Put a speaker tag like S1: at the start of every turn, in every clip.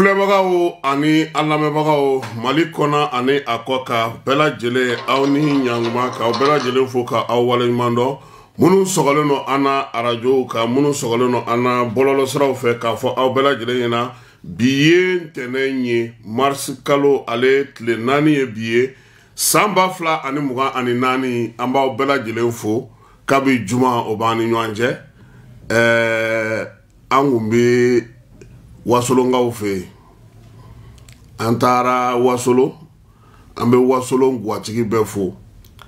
S1: filɛbagaw ani an lamɛnbagaw mali kɔnɔ ani a kɔ ka bɛɛ lajɛlen aw ni ɲankuma k'aw bɛɛ lajɛlen fo ka aw waleɲuman dɔn minnu sɔgɔlen don an na arajow kan minnu sɔgɔlen don an na bɔlɔlɔsiraw fɛ k'a fɔ aw bɛɛ lajɛlen ɲɛna bi ye ntɛnɛn ye marisi kalo ale tile naani ye bi ye san ba fila ani mugan ani naani an b'aw bɛɛ fo kabi juma o b'an ni ɲɔgɔn cɛ ɛɛ an kun bɛ wasolonkaw fɛ yen an taara wasolo an bɛ wasolo gwatigi bɛɛ fo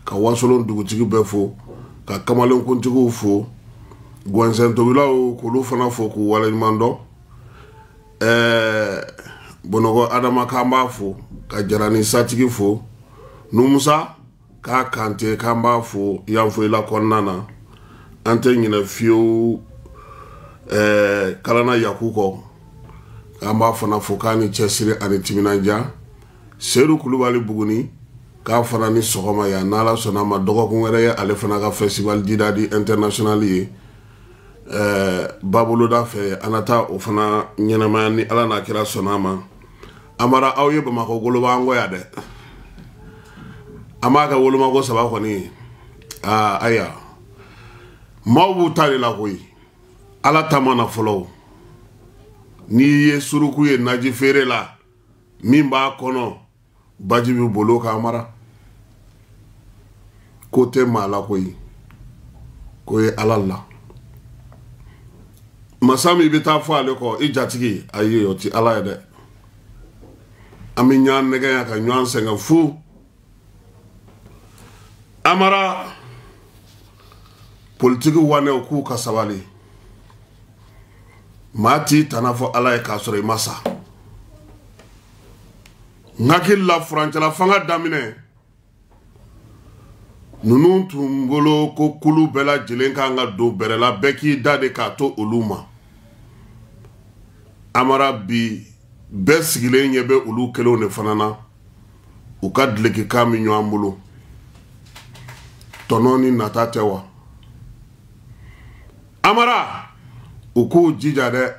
S1: ka wasolo dugutigi bɛɛ fo ka kamalenkuntigiw fo gwansɛntobilaw k'olu fana fo k'u waleɲuman dɔn eh, ɛɛ bɔnɔgɔ adama k'an b'a fo ka jarani satigi fo numusa k'a kante k'an b'a fo yan foyila kɔnɔna na an tɛ ɲinɛ fiyewu eh, ɛɛ kalana yaku kɔ an b'a fana fo k'a ni cɛsiri ani timinadiya kulubali buguni k'a fana ni sɔgɔma yan n'ala sɔnna ma dɔgɔkun wɛrɛ ye ale fana ka festival didadi internationali ye ɛɛ baboloda fɛ an na taa o fana ɲɛnɛmaya ni ala n'a kira sɔnna a ma amara aw ye bamakɔ goloba an kɔ yan dɛ an b'a kɛ wolomako saba kɔni aa ayiwa maaw b'u ta de la koyi ala ta ma na fɔlɔ o n'i ye suruku ye naji feere la min b'a kɔnɔ baji bɛ bolo k'a mara ko tɛ maa la koyi ko ye ala la masa min bɛ taa fɔ ale kɔ i jatigi ayi o ti ala ye dɛ an bɛ ɲɔgɔn nɛgɛ yan ka ɲɔgɔn sɛgɛn fu amara politiki wanɛw k'u ka sabali maa t'i tana fɔ ala ye k'a sɔrɔ i ma sa n hakili la furancɛla fanga daminɛ ninnu tun bolo ko kulu bɛɛ lajɛlen kan ka don bɛrɛla bɛɛ k'i da de k'a to olu ma amara bi bɛɛ sigilen ɲɛ bɛ olu kelenw de fana na u ka dilekikan min ɲɔgɔn bolo tɔnɔ ni nata tɛ wa amara u k'u jija dɛ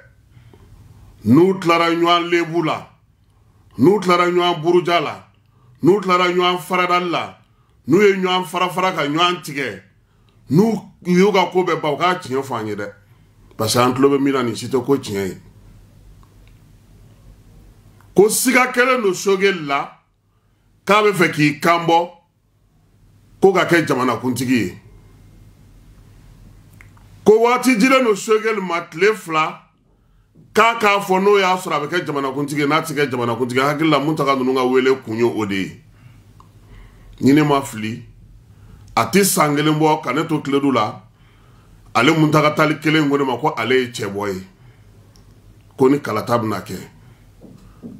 S1: n'u tilara ɲɔgɔn lebu la n'u tilara ɲɔgɔn buruja la n'u tilara ɲɔgɔn faradali la n'u ye ɲɔgɔn farafara ka ɲɔgɔn tigɛ n'u y'u ka ko bɛɛ ban u k'a tiɲɛ fɔ an ye dɛ parce que an tulo bɛ min na nin si tɛ ko tiɲɛ ye ko siga kɛlen don sogeli la k'a bɛ fɛ k'i kanbɔ ko ka kɛ jamanakuntigi ye ko waati dilen don sogɛli ma tile fila k'a k'a fɔ n'o y'a sɔrɔ a bɛ kɛ jamanakuntigi n'a ti kɛ jamanakuntigi hakili la mutaka ninnu ka wele kun ye o de ye ɲini ma fili a ti san kelen bɔ ka ne to tiledu la ale mutaka tali kelen ko ne ma ko ale ye cɛbɔ ye ko ni kalata bɛna kɛ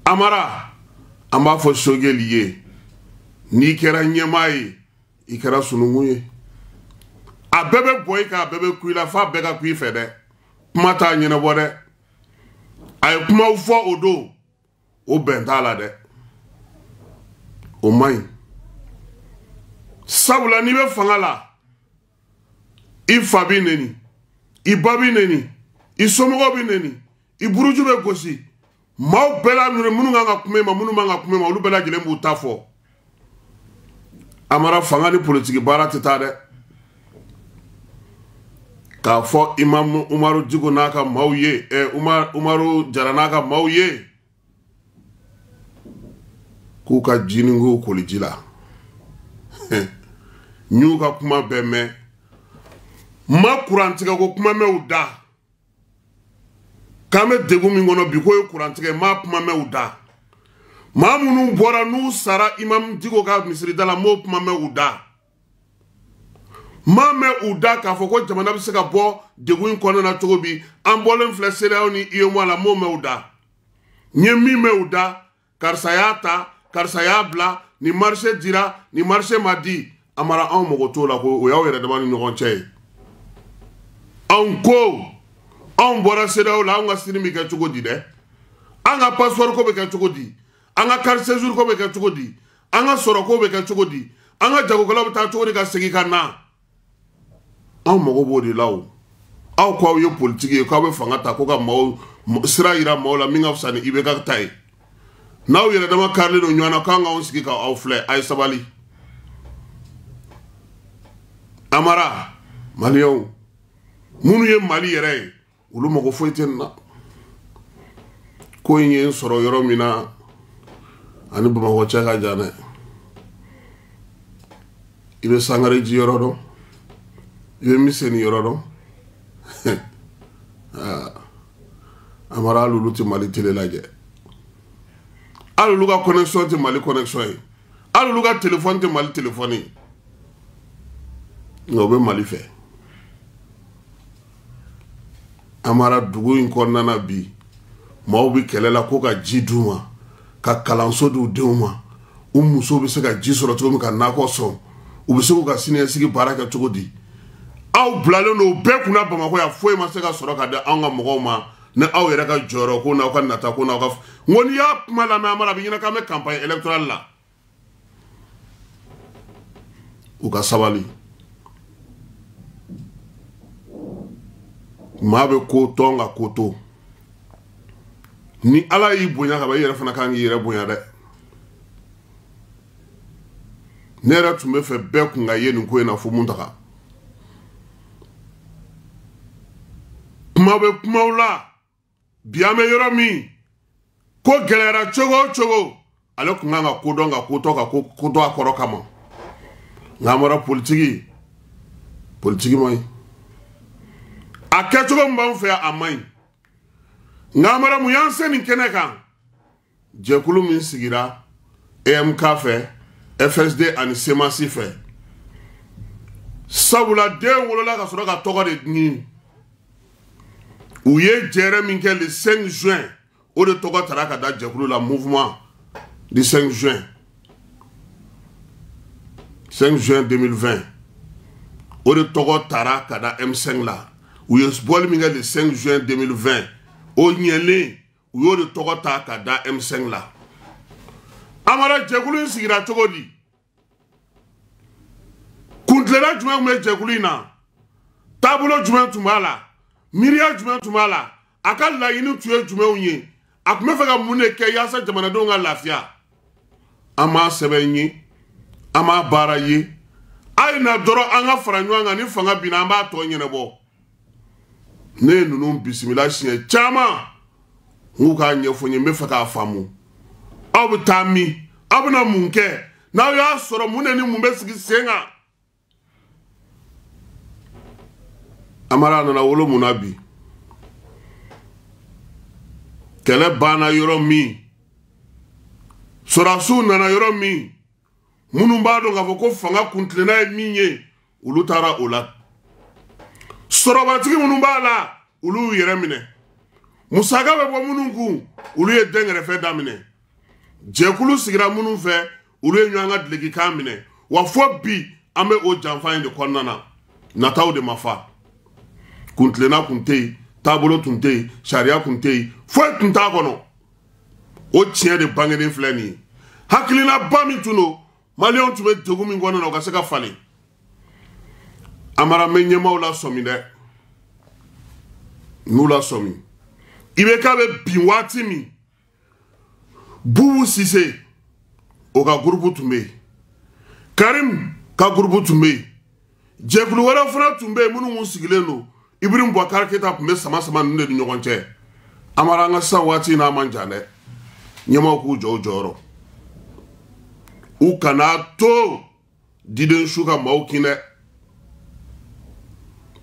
S1: amara an b'a fɔ sogɛli ye n'i kɛra ɲɛmaa ye i kɛra sununkun ye a bɛɛ bɛ bɔ i kan a bɛɛ bɛ ku i la f'a bɛɛ ka ku i fɛ dɛ kuma t'a ɲɛnabɔ dɛ a ye kumaw fɔ o don o bɛn t'a la dɛ o man ɲi sabula n'i bɛ fanga la i fa b'i neni i ba b'i neni i somɔgɔw b'i neni i buruju bɛ gosi maaw bɛɛ la minnu kan ka kuma i ma minnu man ka kuma i ma olu bɛɛ lajɛlen b'u ta fɔ a mara fanga ni politigi baara tɛ taa dɛ k'a fɔ imamu umaru jigo n'a ka maaw ye ɛ umar umaru jara n'a ka maaw ye k'u ka jininkow koli ji la n y'u ka kuma bɛɛ mɛn n ma kurantigɛko kuma mɛn u da k'an bɛ degun min kɔnɔ bi k'o ye kurantigɛ n ma kuma mɛn u da maa minnu bɔra n'u sara imamu jigo ka misiri da la n m'o kuma mɛn u da. m'a mɛn u da k'a fɔ ko jamana bɛ se ka bɔ degun in kɔnɔna na cogo min an bɔlen filɛ seereyaw ni iomo la n m'o mɛn u da n ye min mɛn u da karisa y'a ta karisa y'a bila nin marise dira nin marise ma di a mara anw mago t'o la ko o y'aw yɛrɛ dama ni ɲɔgɔn cɛ ye anw ko anw bɔra seereyaw la anw ka sini bɛ kɛ cogo di dɛ an ka pasipɔri ko bɛ kɛ cogo di an ka kari sezuru ko bɛ kɛ cogo di an ka sɔrɔ ko bɛ kɛ cogo di an ka jagokɛlaw bɛ taa cogo di ka segin ka na. anw mago b'o de la o aw ko aw ye politiki ye k'aw bɛ fanga ta ko ka maaw sira yira maaw la min ka fisa ni i bɛ ka ta ye n'aw yɛrɛ dama karilen don ɲɔgɔn na k'an k'anw sigi k'aw filɛ a ye sabali amara maliyɛnw minnu ye mali yɛrɛ ye olu mago foyi tɛ nin na ko in ye n sɔrɔ yɔrɔ min na ani bamakɔ cɛ ka jan dɛ i bɛ sangare ji yɔrɔ dɔn i bɛ min yɔrɔ dɔn amara hali olu tɛ mali tele lajɛ hali olu ka connection tɛ mali connection ye hali olu ka téléphone tɛ mali téléphone ye nka o bɛ mali fɛ amara dugu in kɔnɔna na bi maaw bɛ kɛlɛ la ko ka ji d'u ma ka kalanso di u denw ma u musow bɛ se ka ji sɔrɔ cogo min ka nakɔ sɔn u bɛ se k'u ka siniɲɛsigi baara kɛ cogo di. aw bilalen don bɛɛ kunna bamakɔ yan foyi ma se ka sɔrɔ ka di anw ka mɔgɔw ma ni aw yɛrɛ ka jɔyɔrɔ ko n'aw ka nata ko n'aw ka f... n ko n'i y'a kuma lamɛn a mara a bɛ ɲɛna k'an bɛ campagne électorale la u ka sabali maa bɛ ko tɔn ka ko to ni ala y'i bonya ka ban i yɛrɛ fana kan k'i yɛrɛ bonya dɛ ne yɛrɛ tun bɛ fɛ bɛɛ kun ka ye nin ko in na fo mun taga kuma bɛ kumaw la bi an bɛ yɔrɔ min ko gɛlɛyara cogo o cogo ale tun kan ka kodɔn ka kotɔ ka kodɔ a kɔrɔ kama nka an bɔra politiki politiki man ɲi a kɛcogo min b'an fɛ yan a man ɲi nka an bɔra mun y'an se nin kɛnɛ kan jɛkulu min sigira amk fɛ fsd ani semasi fɛ sabula den wolola ka sɔrɔ ka tɔgɔ de ɲini u ye jɛrɛ min kɛ le 5 juin o de tɔgɔ tara ka da jɛkulu la mouvement du 5 juin 5 juin 2020 o de tɔgɔ tara ka da m5 la u ye bɔli min kɛ le 5 juin 2020 o ɲɛlen u y'o de tɔgɔ ta ka da m5 la amara jɛkulu in sigira cogo di kuntilenna jumɛn tun bɛ jɛkulu in na taabolo jumɛn tun b'a la miiriya jumɛn tun b'a la a ka laɲini tun ye jumɛnw ye a tun bɛ fɛ ka mun de kɛ yaasa jamanadenw ka lafiya an m'a sɛbɛn ye an m'a baara ye a ye na dɔrɔn an ka fara ɲɔgɔn kan ni fanga binna an b'a tɔ ɲɛnabɔ ne ye ninnu bisimila siɲɛ caman n k'u k'a ɲɛfɔ n ye n bɛ fɛ k'a faamu aw bɛ taa min aw bɛna mun kɛ n'aw y'a sɔrɔ mun de ni mun bɛ sigi sen kan amara nana wolo mun na bi kɛlɛ banna yɔrɔ min sɔrasiw nana yɔrɔ min minnu b'a dɔn k'a fɔ ko fanga kuntilenna ye min ye olu taara o la sɔrɔbatigi minnu b'a la olu y'u yɛrɛ minɛ musaka bɛ bɔ minnu kun olu ye dɛnkɛrɛfɛ daminɛ jɛkulu sigira minnu fɛ olu ye ɲɔgɔn ka dilekikan minɛ wa fɔ bi an bɛ o janfa in de kɔnɔna na nataw de ma fa kuntilenna kun tɛ yen taabolo tun tɛ yen sariya tun tɛ yen foyi tun t'a kɔnɔ o tiɲɛ de bangenen filɛ nin ye hakilinaba min tun don maliyɛnw tun bɛ degun min kɔnɔna na o ka se ka falen amara n bɛ ɲɛmaaw lasɔmi dɛ n'u lasɔmi i bɛ k'a bɛ bin waati min bubu sise o ka gurupu tun bɛ yen karim ka gurupu tun bɛ yen jɛkulu wɛrɛ fana tun bɛ yen minnu tun sigilen don. ibrim bɔkari keta tun bɛ sama sama ninnu de ni ɲɔgɔn cɛ an b'a an ka sisan waati n'a man jan dɛ ɲɛmaaw k'u jɔ u jɔyɔrɔ u kana to diden su ka maaw kin dɛ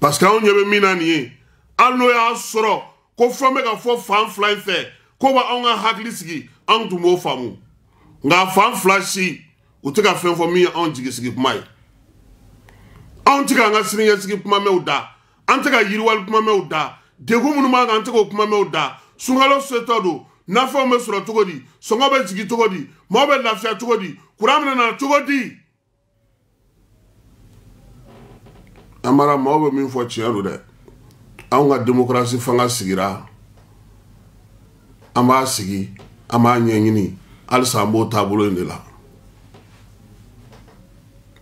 S1: parce que anw ɲɛ bɛ min na nin ye hali n'o y'a sɔrɔ ko fɛn bɛ ka fɔ fan fila in fɛ ko ba anw ka hakili sigi anw tun b'o faamu nka fan fila si u tɛ ka fɛn fɔ min ye anw jigisigi kuma ye anw tɛ k'an ka siniɲɛsigi kuma mɛn u da an tɛ ka yiriwali kumamɛw da degun minnu b'an kan an tɛ k'o kumamɛw da sunkalo setɔ don nafɛnw bɛ sɔrɔ cogo di sɔngɔ bɛ jigin cogo di maaw bɛ lafiya cogo di kuran bɛ na cogo di. an maaw bɛ min fɔ tiɲɛ don dɛ anw ka demokarasi fanga sigira an b'a sigi an b'a ɲɛɲini halisa an b'o taabolo in de la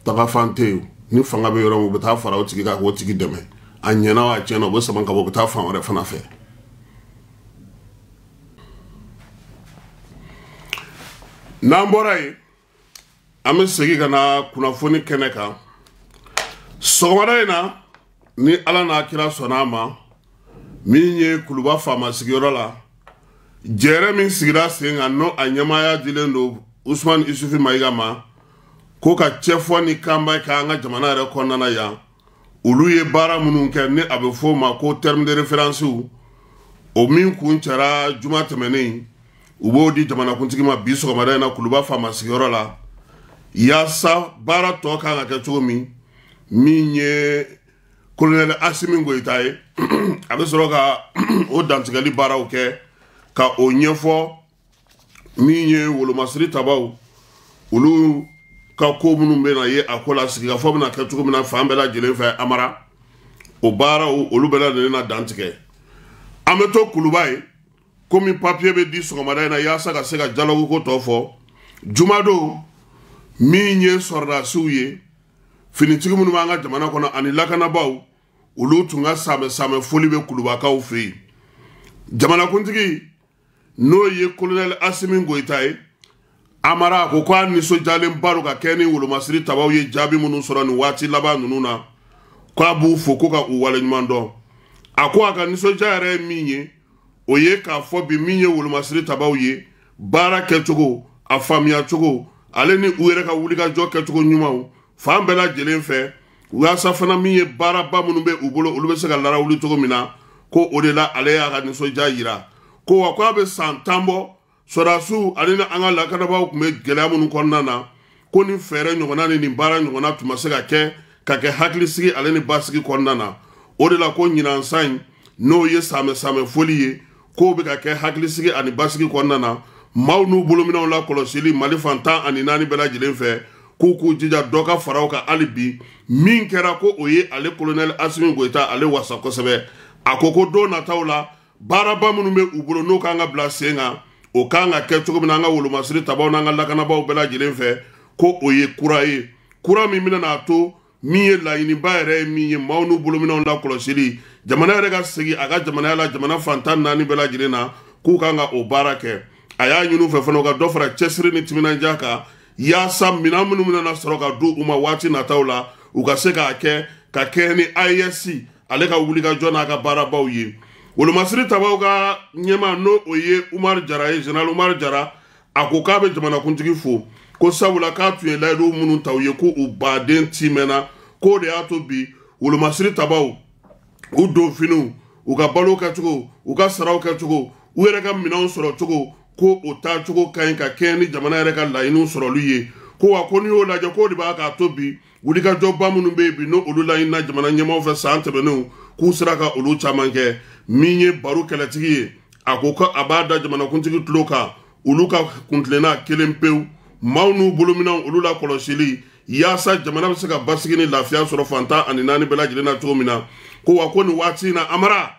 S1: tagafan tɛ yen ni fanga bɛ yɔrɔ min u bɛ taa fara o tigi kan k'o tigi dɛmɛ. a ɲɛna wa a tiɲɛna u bɛ sama ka bɔ u bɛ taa fan wɛrɛ fana fɛ n'an bɔra yen an bɛ segin ka na kunnafoni kɛnɛ kan sɔgɔmada in na ni ala n'a kira sɔnna a ma min ye kuluba faama sigiyɔrɔ la jɛrɛ min sigira sen kan n'o a ɲɛmaaya dilen don usumani isufu mayiga ma ko ka cɛfɔ ni kanba kɛ an ka jamana yɛrɛ kɔnɔna na yan olu ye baara minnu kɛ ni a bɛ fɔ o ma ko terme de référence o min kun cɛra juma tɛmɛnen u b'o di jamanakuntigi ma bi sɔgɔmada in na kuluba faama sigiyɔrɔ la yaasa baara tɔ kan ka kɛ cogo min min ye kolonɛli asimi goyita ye a bɛ sɔrɔ ka o dantigɛli baaraw kɛ ka o ɲɛfɔ min ye wolomasiri tabaw olu ka ko minnu bɛ na ye a ko la sigikafɔ bɛna kɛ cogo min na fan bɛɛ lajɛlen fɛ amara o baaraw olu bɛɛ lajɛlen na dantigɛ an bɛ to kuluba ye komi papiye bɛ di sɔgɔmada in na yaasa ka se ka jalakoko tɔ fɔ jumadon min ye sɔrɔdasiw ye finitigi minnu b'an ka jamana kɔnɔ ani lakanabaw olu tun ka samɛsamɛ foli bɛ kulubakaw fɛ yen jamanakuntigi n'o ye kolonɛli asimi goyita ye amara a ko ko a nisɔndiyalenba do ka kɛ ni wolomasiri tabaw ye jaabi minnu sɔrɔ nin waati laban ninnu na ko a b'u fo ko ka u waleɲuman dɔn a ko a ka nisɔndiya yɛrɛ ye min ye o ye k'a fɔ bi min ye wolomasiri tabaw ye baara kɛcogo a faamuya cogo ale ni u yɛrɛ ka wulikajɔ kɛcogo ɲumanw fan bɛɛ lajɛlen fɛ waasa fana min ye baaraba minnu bɛ u bolo olu bɛ se ka larawuli cogo min na ko o de la ale y'a ka nisɔndiya yira ko wa ko bɛ san tan bɔ sɔrasiw ani ni an ka lakanabaw tun bɛ gɛlɛya minnu kɔnɔna na ko nin fɛɛrɛ ɲɔgɔnna ni nin baara ɲɔgɔnna tun ma se ka kɛ ka kɛ hakilisigi ale ni basigi kɔnɔna na o de la ko ɲinansan in n'o ye samɛsamɛ foli ye k'o bɛ ka kɛ hakilisigi ani basigi kɔnɔna na maaw n'u bolominɛw la kɔlɔsili mali fan tan ani naani bɛɛ lajɛlen fɛ k'u k'u jija dɔ ka fara o kan hali bi min kɛra ko o ye ale kolonɛli asimi goyita ale wasa kosɛbɛ a ko ko don nataw la baaraba minnu bɛ u bolo n'o kan ka bila sen kan o kan ka kɛ cogo min na an ka wolomasiri tabaw n'an ka lakanabaw bɛɛ lajɛlen fɛ ko o ye kura ye kura min bɛna a to min ye laɲiniba yɛrɛ ye min ye maaw n'u bolominɛw lakɔlɔsili jamana yɛrɛ ka segin a ka jamanaya la jamana fantan naani bɛɛ lajɛlen na k'u kan ka o baara kɛ a y'a ɲini u fɛ fana u ka dɔ fara cɛsiri ni timinandiya kan yaasa minɛn minnu bɛna sɔrɔ ka di u ma waati nataw la u ka se k'a kɛ ka kɛɲɛ ni ayɛsi ale ka wulikajɔ n'a ka baarabaw ye wolomasiri tabaw ka ɲɛma n'o o ye umaru jara ye general umaru jara a ko k'a bɛ jamanakuntigi fo ko sabula k'a tun ye layidu minnu ta u ye ko u baden timɛnna k'o de y'a to bi wolomasiri tabaw u donfiniw u ka balo kɛcogo u ka saraw kɛcogo u yɛrɛ ka minɛnw sɔrɔ cogo ko o taacogo ka ɲi ka kɛɲɛ ni jamana yɛrɛ ka laɲiniw sɔrɔli ye ko wa ko n'i y'o lajɛ k'o de b'a k'a to bi wulikajɔba minnu bɛ yen bi n'olu laɲinina jamana ɲɛmaaw fɛ san tɛmɛnenw k'u sera ka olu caman kɛ min ye baro kɛlɛtigi ye a ko ko a b'a da jamanakuntigi tulo kan olu ka kuntilenna kelen pewu maaw n'u bolominɛw olu la kɔlɔsili yaasa jamana bɛ se ka basigi ni lafiya sɔrɔ fantan ani naani bɛɛ lajɛlen na cogo min na ko wa ko nin waati in na amara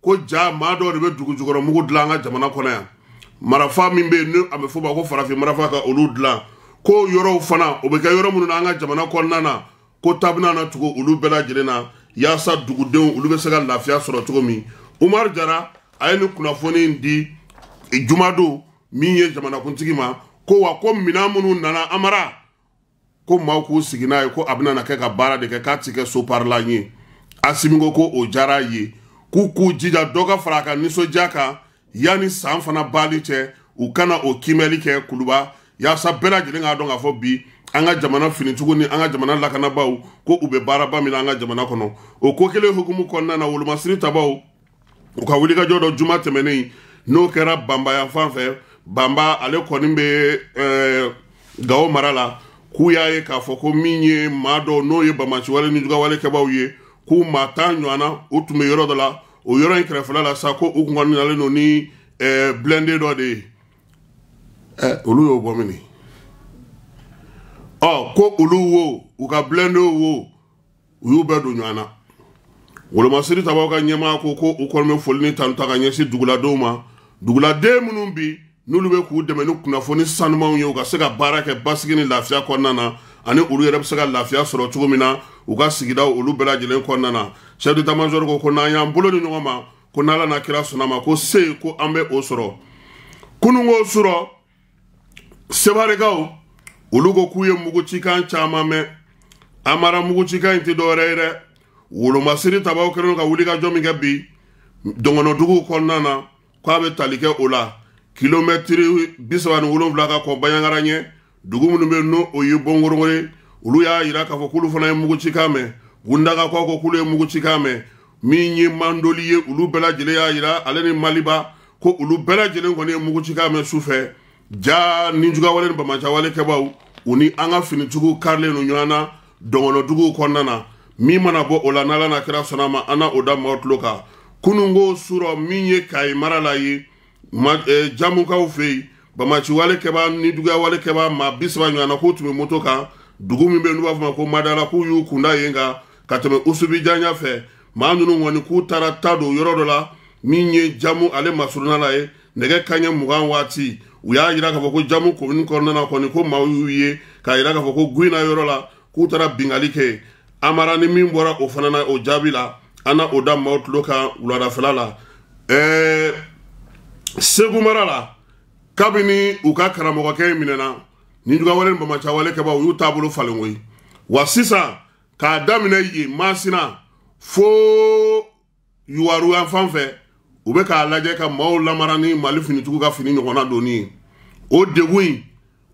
S1: ko ja maa dɔw de bɛ dugu jukɔrɔ mugu dilan an ka jamana kɔnɔ yan marafa min bɛ yen ni a bɛ fɔ o ma ko farafin marafa ka olu dilan ko yɔrɔw fana o bɛ kɛ yɔrɔ minnu na an ka jamana kɔnɔna na ko taabina na tugu olu bɛɛ lajɛlen na yaasa dugudenw olu bɛ se ka lafiya sɔrɔ cogo min umaru jara a ye nin kunnafoni di jumadon min ye ma ko wako minamunu nana amara ko maaw k'u ko a na keka bara de keka tike so parla nye asimingo ko ko o diyara ye kuku jija dɔ fraka niso jaka yani samfana bali che ukana kana o kimɛli kɛ kuluba ya sabela lajɛlen k'a dɔn k'a bi an jamana finitigiw ni anga jamana lakana bau ko ube baraba mila anga jamana kono okokele hukumu kɔnɔna na wolomasiri tabaw u ka wulikajɔ dɔ juma tɛmɛnen n'o kɛra banba fan fɛ banba ale kɔni bɛ eh, ɛɛ gawo mara la k'u y'a ye k'a fɔ ko min ye maa dɔ n'o ye banbasiwale ni jugawale kɛbaaw ye k'u maa tan ɲɔgɔnna u tun bɛ yɔrɔ dɔ la o yɔrɔ in kɛrɛfɛla la sa ko u kɔni nalen don ni ɛɛ blende dɔ de ye ɛ olu y'o bɔ mini ɔ ko olu wo u ka blendew wo u y'u bɛɛ don ɲɔgɔn wolomasiri tabaw ka ɲɛmaga ko ko u kɔni bɛ foli ni tanuta ka ɲɛsin duguladenw ma duguladen minnu bi n'olu bɛ k'u dɛmɛ ni kunnafoni sanumanw ye u ka se ka baara kɛ basigi ni lafiya kɔnɔna na ani olu yɛrɛ bɛ se ka lafiya sɔrɔ cogo min na u ka sigidaw olu bɛɛ lajɛlen kɔnɔna na sɛdu tamasɛri ko ko n'an y'an bolo ni ɲɔgɔn ma ko n'ala na kira sɔnna ma ko se ko an bɛ o sɔrɔ kunungo sɔrɔ sebarikaw olu ko k'u ye mugucikan caman mɛn amara mugucikan in tɛ dɔwɛrɛ ye dɛ wolomasiri tabaw kɛlen ka wuli ka jɔ min kɛ bi dɔngɔnɔduguw kɔnɔna na k'a bɛ tali kɛ o la kilomɛtiri bisaba ni wolonfila ka kɔ bayangara ɲɛ dugu minnu bɛ n'o o ye bɔnkorongoro ye olu y'a yira k'a fɔ k'olu fana ye mugucikan mɛn wundagakaw ko k'olu ye mugucikan mɛn min ye mandoli ye olu bɛɛ lajɛlen y'a yira ale ni maliba ko olu bɛɛ lajɛlen kɔni ye mugucikan mɛn su fɛ ja ninjugawale ni bamacawale kɛbaw u ni an ka finitigiw karilen no ɲɔgɔn na dɔngɔnɔduguw kɔnɔna na min mana bɔ o la n'ala na kira sɔnna ma an na o da maaw tulo kan kunungo surɔ min ye kayi mara la ye ma eh, jamukaw fɛ yen bamaci wale kɛba ni duguya wale kɛba maa bi saba ɲɔgɔnna k'u tun bɛ moto kan dugu min bɛ yen n'u b'a fɔ ma ko madala k'u y'u kunda yen kan ka tɛmɛ usubi janya fɛ maa ninnu kɔni k'u taara ta don yɔrɔ dɔ la min ye jamu ale masurunya la ye nɛgɛ kanɲɛ mugan waati u y'a yira k'a fɔ ko jamu komini kɔnɔna na kɔni ko maaw y'u ye k'a yira k'a fɔ ko guinna yɔrɔ la k'u taara bingali kɛ amara ni min bɔra o fana na o jaabi la an na o da maaw tulo kan wuladafɛla la ɛɛ segu mara la kabini u ka karamɔgɔkɛ in minɛna ninjugawale ni bamacawale kɛba u y'u taabolo falen koyi wa sisan k'a daminɛ yen masina fo yuwaru yan fan fɛ u bɛ k'a lajɛ ka maaw lamara ni mali finitigiw ka fini ɲɔgɔnna donni ye o degun in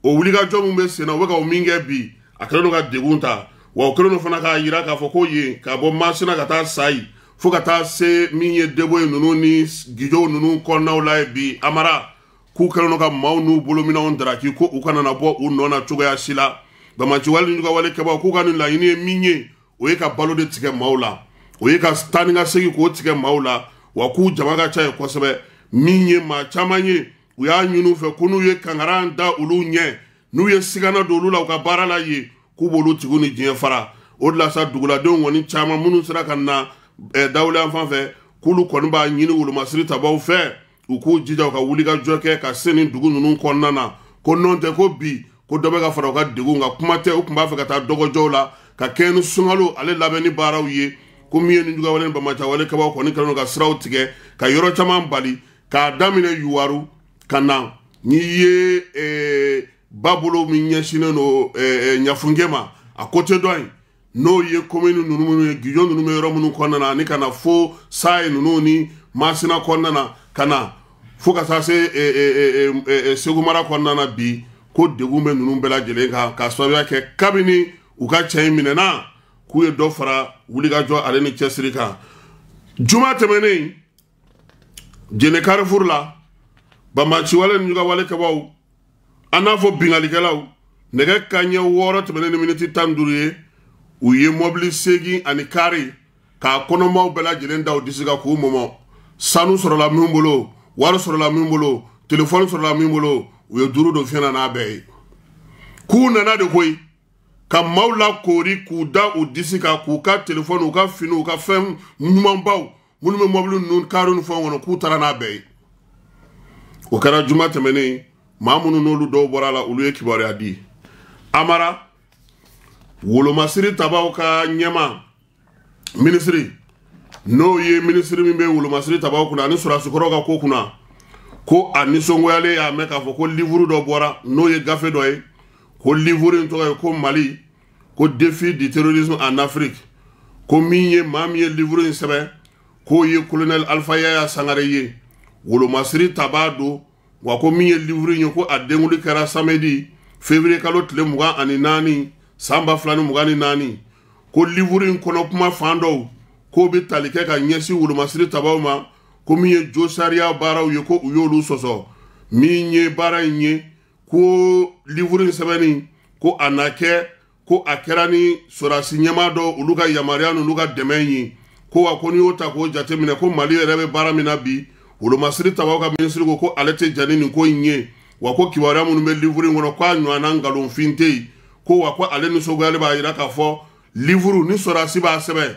S1: o wulikajɔ min bɛ sen na u bɛ ka o min kɛ bi a kɛlen don ka degun ta wakelen dɔ fana k'a yira k'a fɔ ko yen ka bɔ masina ka taa sa yi fo ka taa se min ye debo ye ninnu ni gijɔw ninnu kɔnɔnaw la ye bi amara k'u kɛlen don ka maaw n'u bolominɛnw daraki ko u kana na bɔ u nɔ na cogoya si la bamanci wale ni wale kɛbaga k'u ka nin laɲini ye min ye o ye ka balo de tigɛ maaw la o ye ka taa ni ka segin k'o tigɛ maaw la wa k'u jama ka ca ye kosɛbɛ min ye maa caman ye u y'a ɲini u fɛ ko n'u ye kankara da olu ɲɛ n'u ye sigana don olu la u ka baara la yen. k'u b'olu tigiw ni diɲɛ fara o de la sa duguladenw kɔni caman minnu sera ka na ɛ dawuda fan fɛ k'olu kɔni b'a ɲini wolomasiri tabaw fɛ u k'u jija u ka wuli ka jɔ kɛ ka se nin dugu ninnu kɔnɔna na ko nɔn tɛ ko bi ko dɔ bɛ ka fara u ka degun kan kuma tɛ u tun b'a fɛ ka taa dɔgɔjɔw la ka kɛɲɛ ni sunkalo ale labɛnni baaraw ye ko min ye nin jugawale ni bamacawale kabaw kɔni kɛlen do ka siraw tigɛ ka yɔrɔ caman bali k'a daminɛ yuwaru ka na n'i ye ɛɛ ba bolo min ɲɛsinnen eh, eh, don ɲafunkɛ ma a kote dɔ in n'o ye komini ninnu minnu ye gijo ninnu bɛ yɔrɔ minnu kɔnɔna na ani ka na fo saye nunu ni masina kɔnɔna na ka na fo ka taa se segu mara kɔnɔna na bi ko degun bɛ ninnu bɛɛ lajɛlen kan k'a sababuya kɛ kabini u ka cɛ in minɛna k'u ye dɔ fara wulikajɔ ale ni cɛsiri kan juma tɛmɛnen jene karifuru la banbanciwale ni wale kɛbaw an n'a fɔ bingalikɛlaw nɛgɛ ka ɲɛ wɔɔrɔ tɛmɛnen ni miniti tan ni duuru ye u ye mɔbili segin ani kaari k'a kɔnɔmaw bɛɛ lajɛlen da u disi kan k'u mɔmɔ sanu sɔrɔla min bolo wari sɔrɔla min bolo telefɔni sɔrɔla min bolo u ye duuru don fiɲɛ na n'a bɛɛ ye k'u nana de koyi ka maaw lakoori k'u da u disi kan k'u ka telefɔni u ka fini u ka fɛn ɲumanbaw minnu bɛ mɔbili ninnu kaari ni fɛnw kɔnɔ k'u taara n'a bɛɛ ye o kɛra juma tɛmɛnen maa minnu n'olu dɔw bɔra la olu ye kibaruya di amara wolomasiri tabaw ka ɲɛma minisiri n'o ye minisiri min bɛ wolomasiri tabaw kunna ani surasikɔrɔw ka ko kunna ko a nisɔngoyalen y'a mɛn k'a fɔ ko livuru dɔ bɔra n'o ye gafe dɔ ye ko livuru in tɔgɔ ye ko mali ko defi du terrorisme en afrique ko min ye maa min ye livuru in sɛbɛn k'o ye colonel alpha yaya sangare ye wolomasiri taba don wa ko min ye liviri ye ko a denkuli kɛra samedi fevriye kalo tile mugan ani naani san ba fila ni mugan ni naani ko liviri in kɔnɔ kuma fan dɔw k'o bɛ tali kɛ ka ɲɛsin wolomasiri tabaw ma ko min ye jo sariya baaraw ye ko u y'olu sɔsɔ min ye baara in ye ko liviri in sɛbɛnni ko a na kɛ ko a kɛra ni sɔrasi ɲɛmaa dɔ olu ka yamaruya n'olu ka dɛmɛ ye ko wa ko n'i y'o ta k'o jateminɛ ko mali yɛrɛ bɛ baara min na bi wolomasiri tabaw ka minisiri ko ko ale tɛ jani nin ko in ye wa ko kibaruya minnu bɛ livuru in kɔnɔ k'a ɲɔgɔnna nkalonfin tɛ yen ko wa ko ale nisɔngoyali b'a jira k'a fɔ livuru ni sɔrɔsi b'a sɛbɛn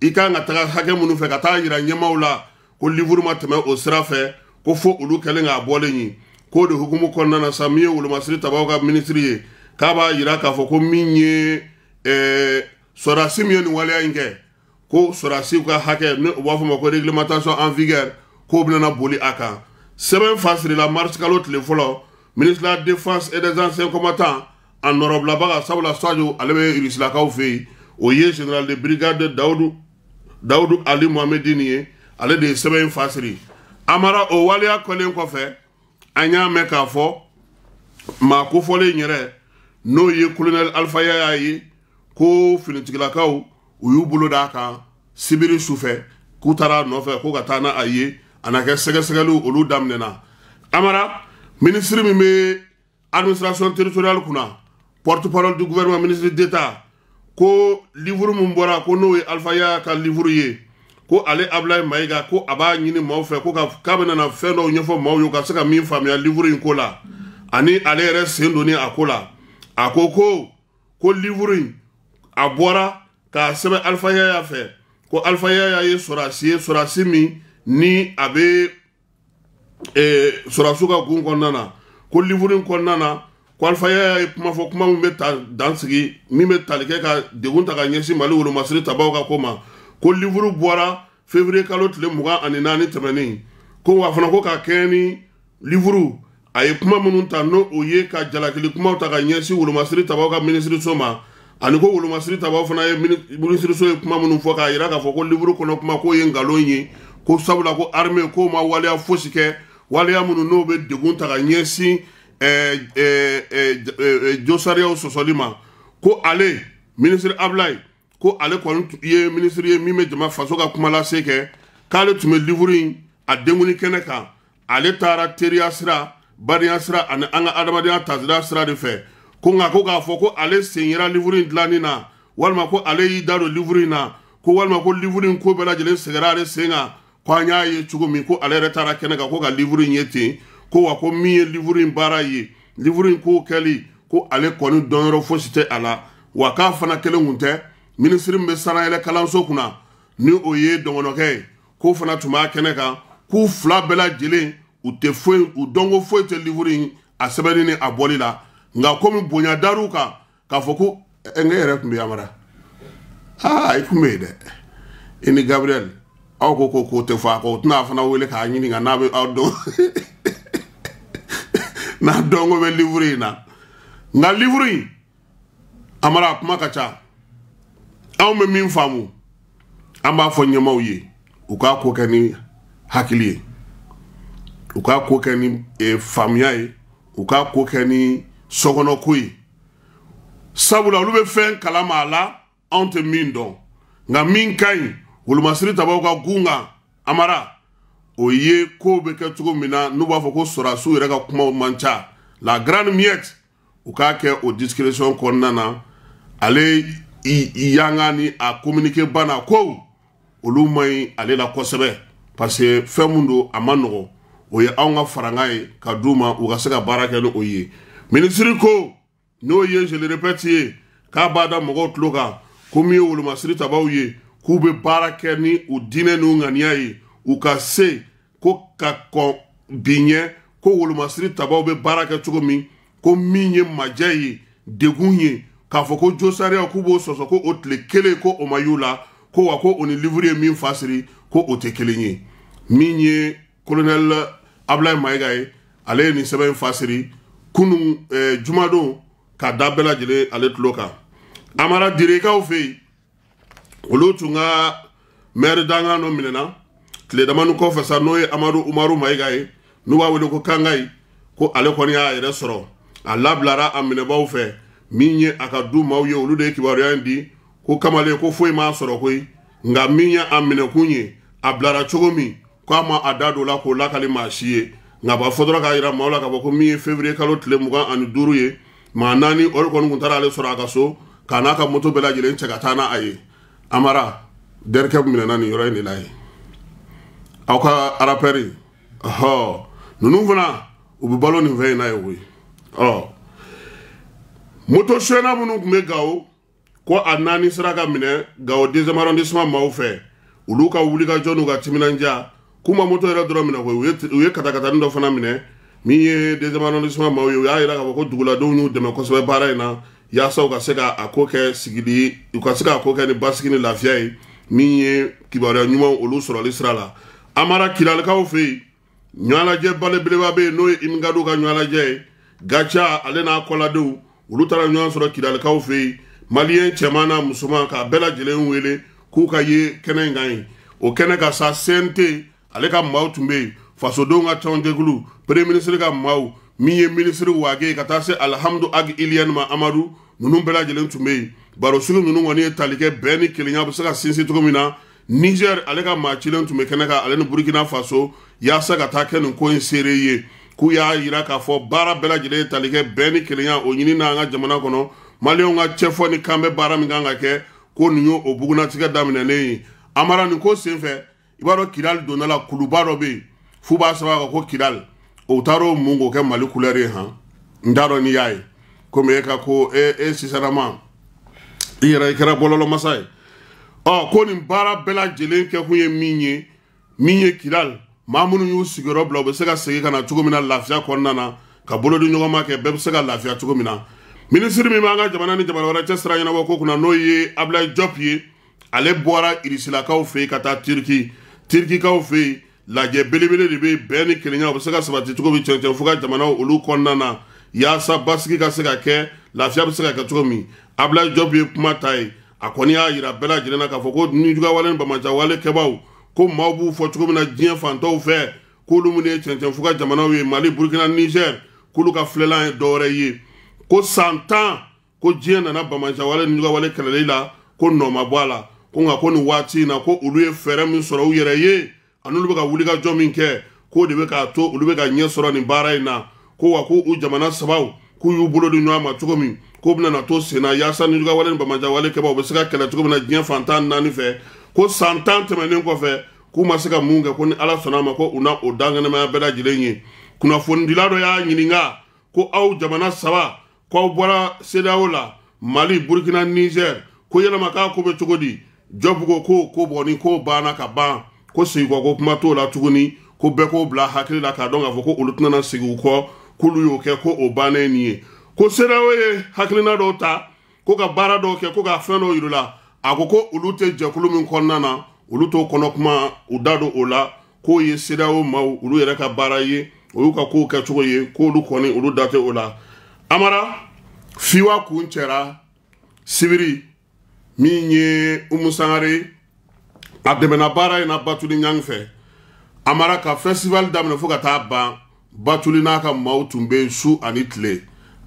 S1: i kan ka taga hakɛ minnu fɛ ka taa yira ɲɛmaw la ko livuru ma tɛmɛ o sira fɛ ko fo olu kɛlen k'a bɔlen ye k'o de hukumu kɔnɔna na sa min ye wolomasiri tabaw ka minisiri ye k'a b'a jira k'a fɔ ko min ye ɛɛ eh, sɔrɔsi min ye nin waleya in kɛ ko sɔrɔsiw ka hakɛ ni u b'a fɔ o ma ko réglementation en vigueur k'o benana boli a kan sɛbɛn fasirila marisi kalo tile fɔlɔ ministre la défense et des anciens combattants a nɔrɔbilabaga sabula sajo ale bɛ irisilakaw fɛ yen o ye général de brigade dawudu dawudu ali mohamedini ye ale de ye sɛbɛn fasiri amara o waleya kɔlen kɔfɛ an y'a mɛn k'a fɔ maa kofɔlen yɛrɛ n'o ye colonel alifaya y'a ye ko finitigilakaw u y'u bolo d'a kan sibiri sufɛ k'u taara a nɔfɛ ko ka taa n'a ye a na kɛ sɛgɛsɛgɛliw olu daminɛna amara minisiri min bɛ administration territoriale kunna porte parole du gouvernement ministre d'état ko livre min bɔra ko n'o ye alpha ya ka livre ye ko ale abulayi mayiga ko a b'a ɲini maaw fɛ ko ka k'a bɛ nana fɛn dɔw ɲɛfɔ maaw ye ka se ka min faamuya livre in ko la ani ale yɛrɛ sen donni a ko la a ko ko ko livre in a bɔra k'a sɛbɛn alpha yaya fɛ ko alpha yaya ye sɔrɔsi ye sɔrɔsi min ni a bɛ eh, sɔrɔsiw ka gun kɔnɔna na ko livuri in na ko alifaya ye kuma fɔ kuma min bɛ ta dansigi min bɛ tali kɛ ka degun ta ka ɲɛsin mali wolomasiri tabaw ka ko ma ko livuru bɔra fevriye kalo tile mugan ani naani tɛmɛnen ko wa fana ko ka kɛɲɛ ni livuru a ye kuma minnu ta n'o o ye ka jalakili kumaw ta ka ɲɛsin wolomasiri tabaw ka minisiriso ma ani ko wolomasiri tabaw fana ye minisiriso ye kuma minnu fɔ k'a yira k'a fɔ ko livuru kɔnɔ kuma k'o ye nkalon ye ko sabula ko arme ko ma waleya fosi kɛ waleya minnu n'o bɛ degun ta ka ɲɛsin ɛɛ ɛɛ josariyaw sɔsɔli ma ko ale minisiri abilayi ko ale kɔni ye minisiri ye min bɛ jama faso ka kumalase kɛ k'ale tun bɛ livuru in a denguni kɛnɛ kan ale taara teriya sira badenya sira ani an ka adamadenya tasira sira de fɛ ko nka ko k'a fɔ ko ale sen yera livuru in dilanni na walima ko ale y'i da don livuru in na ko walima ko livuru in ko bɛɛ lajɛlen sɛgɛra ale sen kan ko an y'a ye cogo min ko ale yɛrɛ taara kɛnɛ kan ko ka livuru in ye ten ko wa ko min ye livuru in baara ye livuru in k'o kɛli ko ale kɔni dɔnyɔrɔ fosi tɛ a la wa k'a fana kelen kun tɛ minisiri min bɛ sanayɛlɛ kalanso kunna ni o ye dɔngɔnɔkɛ ye k'o fana tun b'a kɛnɛ kan k'u fila bɛɛ lajɛlen u tɛ foyi u dɔnko foyi tɛ livuru in a sɛbɛnni ni a bɔli la nka komi bonya dar'u kan k'a fɔ e, e, ko ɛ ne yɛrɛ tun bɛ yamara aa i tun bɛ yen dɛ i ni gabriel aw ko ko k'o tɛ fɔ a kɔ o tɛna fana wele k'a ɲininka n'a bɛ aw dɔn n'a dɔn ko bɛ livre in na nka livre in a mara a kuma ka ca anw bɛ min faamu an b'a fɔ ɲɛmaw ye u k'a ko kɛ ni hakili ye u k'a ko kɛ ni e, faamuya ye u k'a ko kɛ ni sɔkɔnɔko ye sabula olu bɛ fɛn kalama a la anw tɛ min dɔn nka min ka ɲi wolomasiri tabaw ka gunga amara o ye kow bɛ kɛ cogo min na n'u b'a fɔ ko sɔrasiw yɛrɛ ka kumaw man ca la grande miette u k'a kɛ o discrétion kɔnɔna na ale yanga ni a communiqué ba na kow olu man ɲi ale la kosɛbɛ parce que fɛn mun don a man nɔgɔ o ye anw ka farankan ye ka d'u ma u ka se ka baara kɛ ni o ye minisiri ko n'o ye je le répète ye k'a b'a da mɔgɔw tulo kan ko min ye wolomasiri tabaw ye k'u bɛ baara kɛ ni u diinɛ n'u ŋaniya ye u ka se ko ka kɔn bi ɲɛ ko wolomasiri tabaw bɛ baara kɛ cogo min ko min ye majɛ ye degun ye k'a fɔ ko jo k'u b'o sɔsɔ ko o tile kelen ko o ma y'u la ko wa ko o ni liviri ye min fasiri ko o tɛ kelen ye min ye kolonɛli abilayi mayiga ye ale ye nin sɛbɛn in fasiri kunun eh, jumadon ka da bɛɛ lajɛlen ale tulo kan amara dirikaw fɛ yen olu tun ka mɛri dangan dɔ minɛna tile damani kɔfɛ sa n'o ye amadu umaru mayiga ye n'u b'a wele ko kangayi ko ale kɔni y'a yɛrɛ sɔrɔ a labilara a minɛbaw fɛ min ye a ka du maaw ye olu de ye kibaruya in di ko kamalen ko foyi m'a sɔrɔ koyi nka min ye a minɛkun ye a bilara cogo min k'a ma a da don o la k'o lakali maa si ye nka b'a fɔ dɔrɔn k'a jira maaw la k'a fɔ ko min ye fevriye kalo tile mugan ani duuru ye maa naani o de kɔni tun taara ale sɔrɔ a ka so k'a n'a ka moto bɛɛ lajɛlen cɛ ka taa n'a ye amara dɛrikɛ minɛna nin yɔrɔ in de la yen aw ka arapɛri ɔhɔ ninnu fana u bɛ balo nin fɛn in na yen koyi ɔ moto suɲɛna minnu tun bɛ gawo ko a naani sera ka minɛ gawo deuxième arrondissement maaw fɛ olu ka wulikajɔ n'u ka timinandiya k'u ma moto yɛrɛ dɔrɔn minɛ koyi u ye katakatani dɔ fana minɛ min ye deuxième arrondissement maaw ye u y'a yira k'a fɔ ko duguladenw y'u dɛmɛ kosɛbɛ baara in na yaasa u ka se ka a ko kɛ sigili u ka se ka a ko kɛ ni basigi ni lafiya ye min ye kibaruya ɲumanw olu sɔrɔli sira la amara kiralikaw fɛ yen ɲɔalajɛ bale beleba bɛ yen n'o ye imikadu ka ɲɔalajɛ ye gaca ale n'a kɔladenw olu taara ɲɔgɔn sɔrɔ kiralikaw fɛ yen maliyɛn cɛman na musoman k'a bɛɛ lajɛlen wele k'u ka ye kɛnɛ in kan ye o kɛnɛ ka sa cnt ale ka maaw tun bɛ yen fasodenw ka tɔn jɛkulu premier ka maaw min ye minisiri waage ka taa se alhamdu ag iliyani ma amadu ninnu bɛɛ lajɛlen tun bɛ yen barosigi ninnu kɔni ye tali kɛ bɛɛ ni kelenya bɛ se ka sinsin cogo min na niger ale ka maa cilen tun bɛ kɛnɛ kan ale ni burukina faso yaasa ka taa kɛ nin ko in seere ye k'u y'a yira k'a fɔ baara bɛɛ lajɛlen ye tali kɛ bɛɛ ni kelenya o ɲini n'an ka jamana kɔnɔ maliyɛnw ka cɛfɔ ni kanbɛ baara min kan ka kɛ ko nin y'o bugunnatigɛ daminɛnen ye amara nin ko senfɛ i b'a dɔn kidali donna la kuluba dɔ bɛ yen f'u b'a sɛbɛn a kan ko kidali o taara o mun k'o kɛ mali kulɛri ye han n t'a dɔn n'i y'a ye komi e ka ko e e sisanama i yɛrɛ i kɛra bɔlɔlɔmasa ye ɔ ko nin baara bɛɛ lajɛlen kɛkun ye min ye min ye kidali maa minnu y'u sigiyɔrɔ bila u bɛ se ka segin ka na cogo min na lafiya kɔnɔna na ka bolodi ɲɔgɔnma kɛ bɛɛ bɛ se ka lafiya cogo min na minisiri min b'an ka jamana ni jamana wɛrɛ cɛ sira ɲɛnabɔ ko kunna n'o ye abilayi ale bɔra irisilakaw fɛ ka taa tiriki tirikikaw fɛ lajɛ belebele de bɛ bɛn ni kelenya o bɛ se ka sabati cogo min cɛncɛn fo ka jamana olu kɔnɔna na yaasa basigi ka se ka kɛ lafiya bɛ se ka kɛ cogo min abulayi jɔp ye kuma ta ye a kɔni y'a yira bɛɛ lajɛlen na k'a fɔ ko nijugawale ni bamajawale kɛbaaw ko maaw b'u fɔ cogo min na diɲɛ fantanw fɛ k'olu minnu ye cɛncɛn fuga jamanaw ye mali burukina niger k'olu ka filɛlan ye dɔwɛrɛ ye ko san tan ko diɲɛ nana bamajawale nijugawale kɛlɛli la ko nɔ ma bɔ a la ko nka ko nin waati in na ko olu ye fɛɛrɛ min sɔrɔ u yɛrɛ ye an'olu bɛ ka wulikajɔ min kɛ k'o de bɛ k'a to olu bɛ ka ɲɛ sɔrɔ nin baara in na ko wa ko u jamana sabaw k'u y'u bolo di ɲɔgɔn ma cogo min k'u bɛna na to sen na yaasa nijugawale ni bamajawale kɛbaw bɛ se ka kɛlɛ cogo min na diɲɛ fan tan naani fɛ ko san tan tɛmɛnen kɔfɛ k'u ma se ka mun kɛ ko ni ala sɔnna a ma ko u na o dankɛnɛmaya bɛɛ lajɛlen ye kunnafonidila dɔ y'a ɲininka ko aw jamana saba k'aw bɔra sedaw la mali burukina nizɛri ko yɛlɛma k'a ko bɛ cogo di jɔbugu ko ko bɔni ko banna ka ban ko segikɔ ko kuma t'o la tuguni ko bɛɛ k'o bila hakili la k'a dɔn k'a fɔ ko olu tɛna segin u kɔ k'olu y'o kɛ ko o bannen nin ye ko sedaw ye hakilina dɔw ta ko ka baara dɔw kɛ ko ka fɛn dɔw yir'u la a ko ko olu tɛ jɛkulu min kɔnɔna na olu t'o kɔnɔ kuma u da don o la k'o ye sedaw maaw olu yɛrɛ ka baara ye o y'u ka kow kɛcogo ye k'olu kɔni olu da tɛ o la amara fiwa kun cɛra sibiri min ye umu sangare a dɛmɛna baara in na batuli ɲang fɛ a mara ka fɛstivali daminɛ fɔɔ ka taa ban batuli n'a ka maw tun be su ani tile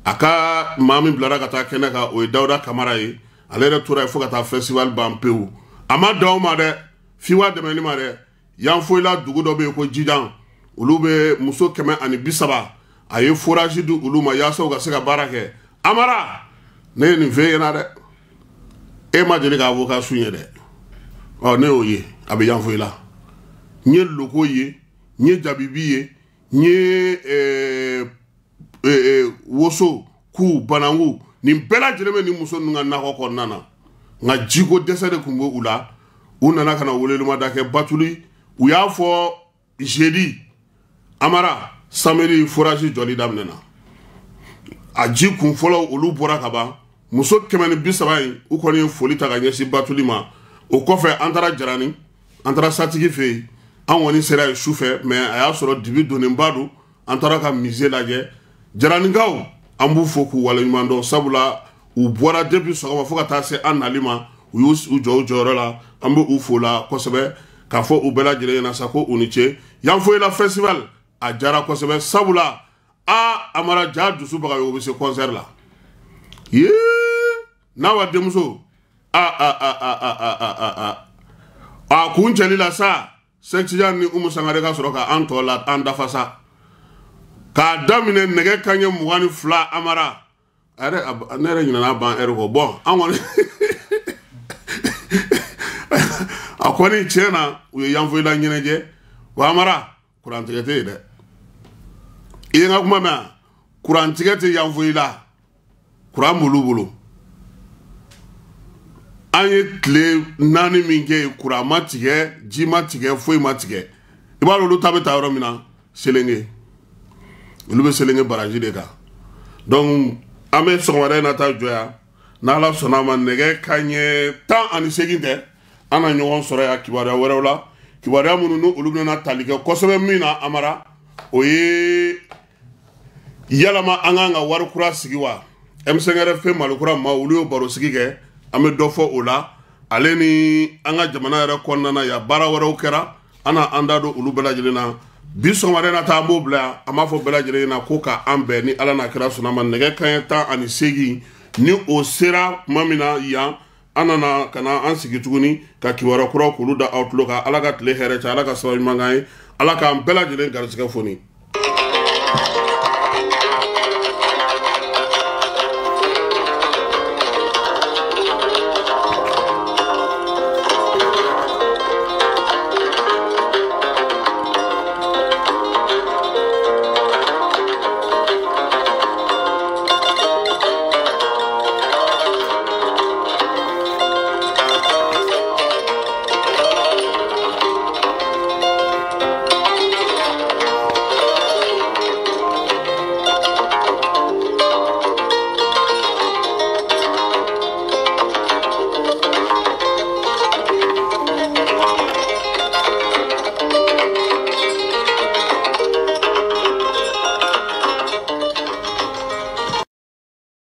S1: a ka maa min bilara ka taa kɛnɛ kan o ye dawuda kamara ye ale yɛrɛ tora ye fɔɔ ka taa fɛstivali ban pewu a ma danw ma dɛ fiwa dɛmɛni ma dɛ yan foyila dugu dɔ be yen ko jijan olu be muso kɛmɛ ani bisaba a ye forasi di olu ma yaasa u ka se ka baara kɛ amara ne ye nin fee ɲɛna dɛ e ma deli k'a vocation ye dɛ ne y'o ye a bɛ yan fɔ i la n ye loko ye n ye jabibi ye n ye ɛɛ ɛɛ woso ku bananku nin bɛɛ lajɛlen bɛ nin muso ninnu ka nakɔ kɔnɔna na nka jiko dɛsɛ de tun bɛ u la u nana ka na welewelemada kɛ batuli u y'a fɔ zedi amara samedi forage jɔli daminɛna a ji kun fɔlɔ olu bɔra ka ban muso kɛmɛ ni bi saba in u kɔni ye foli ta ka ɲɛsin batuli ma o kɔfɛ an taara jarani an taara satigi fɛ yen an kɔni sera yen sufɛ mɛ a y'a sɔrɔ dibi donnenba don an taara ka mise lajɛ jaranikaw an b'u fo k'u waleɲuman dɔn sabula u bɔra depi sɔgɔma fo ka taa se an nali ma u y'u jɔ u jɔyɔrɔ la an bɛ u fo la kosɛbɛ k'a fɔ u bɛɛ lajɛlen ɲɛna sa ko u ni ce yan foyila festival a jara kosɛbɛ sabula a amara ja dusu baga ye o bɛ se concert la yee n'a wa denmuso a a sa sɛkisijan ni umu sangare ka sɔrɔ ka an tɔ an dafa sa k'a daminɛ nɛgɛ kanɲɛ mugan ni amara yɛrɛ ne yɛrɛ ɲinɛna ban ɛri kɔ bɔn an kɔni a kɔni tiɲɛ na u wa amara kurantigɛ tɛ yen dɛ i ye n ka an ye tile naani min kɛ yen kura ma tigɛ ji ma tigɛ foyi ma tigɛ i b'a dɔn olu ta bɛ ta yɔrɔ min na selenge olu bɛ selenge baraji de kan donc an bɛ sɔgɔmada in na taa jɔ yan n'ala sɔnna a ma nɛgɛ ka ɲɛ tan ani seegin tɛ an na ɲɔgɔn sɔrɔ yan kibaruya wɛrɛw la kibaruya minnu ni olu bɛna tali kɛ kosɛbɛ min na amara o ye yalama an kan ka wari kura sigi wa ɛmisɛnkɛrɛfɛn malokura ma olu y'o baro sigi kɛ. an bɛ dɔ fɔ o la ale ni an ka jamana yɛrɛ kɔnɔna na yan baara wɛrɛw kɛra an na an da don olu bɛɛ lajɛlen na bi sɔgɔmada in na taa an b'o bila yan an b'a fɔ bɛɛ lajɛlen na ko ka an bɛn ni ala n'a kira sɔnna ma nɛgɛ kanɲɛ tan ani seegin ni o sera tuma min na yan an nana ka na an sigi tuguni ka kibaruya kuraw k'olu da aw tulo kan ala ka tile hɛrɛ cɛ ala ka ɲuman k'an ye ala k'an bɛɛ lajɛlen garisɛgɛ foni